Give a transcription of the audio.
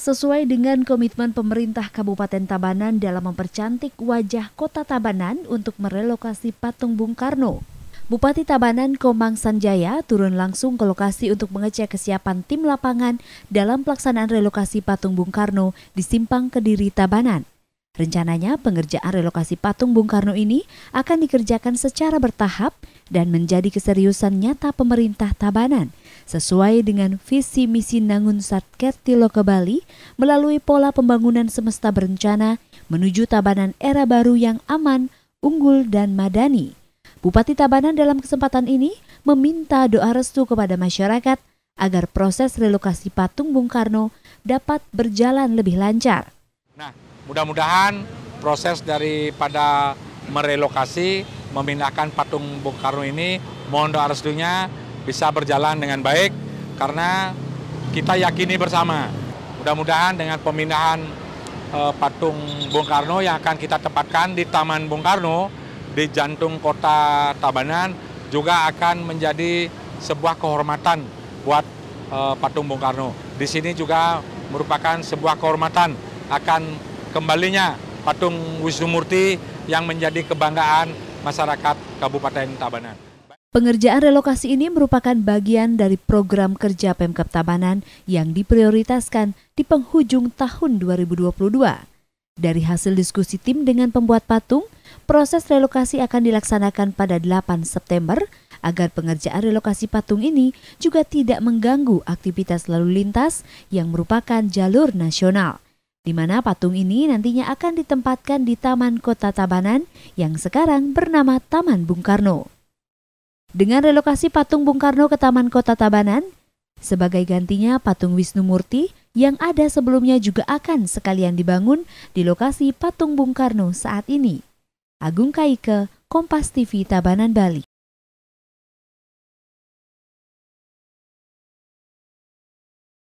Sesuai dengan komitmen pemerintah Kabupaten Tabanan dalam mempercantik wajah kota Tabanan untuk merelokasi patung Bung Karno, Bupati Tabanan Komang Sanjaya turun langsung ke lokasi untuk mengecek kesiapan tim lapangan dalam pelaksanaan relokasi patung Bung Karno di Simpang Kediri Tabanan. Rencananya pengerjaan relokasi patung Bung Karno ini akan dikerjakan secara bertahap dan menjadi keseriusan nyata pemerintah Tabanan – sesuai dengan visi misi Nangun Satketilo ke Bali melalui pola pembangunan semesta berencana menuju Tabanan era baru yang aman, unggul, dan madani. Bupati Tabanan dalam kesempatan ini meminta doa restu kepada masyarakat agar proses relokasi patung Bung Karno dapat berjalan lebih lancar. Nah, mudah-mudahan proses daripada merelokasi memindahkan patung Bung Karno ini mohon doa restunya bisa berjalan dengan baik karena kita yakini bersama. Mudah-mudahan dengan pemindahan eh, patung Bung Karno yang akan kita tempatkan di Taman Bung Karno di jantung kota Tabanan juga akan menjadi sebuah kehormatan buat eh, patung Bung Karno. Di sini juga merupakan sebuah kehormatan akan kembalinya patung Wisnu Murti yang menjadi kebanggaan masyarakat Kabupaten Tabanan. Pengerjaan relokasi ini merupakan bagian dari program kerja Pemkap Tabanan yang diprioritaskan di penghujung tahun 2022. Dari hasil diskusi tim dengan pembuat patung, proses relokasi akan dilaksanakan pada 8 September agar pengerjaan relokasi patung ini juga tidak mengganggu aktivitas lalu lintas yang merupakan jalur nasional di mana patung ini nantinya akan ditempatkan di Taman Kota Tabanan yang sekarang bernama Taman Bung Karno. Dengan relokasi patung Bung Karno ke Taman Kota Tabanan, sebagai gantinya patung Wisnu Murti yang ada sebelumnya juga akan sekalian dibangun di lokasi patung Bung Karno saat ini. Agung Kaike, Kompas TV Tabanan Bali.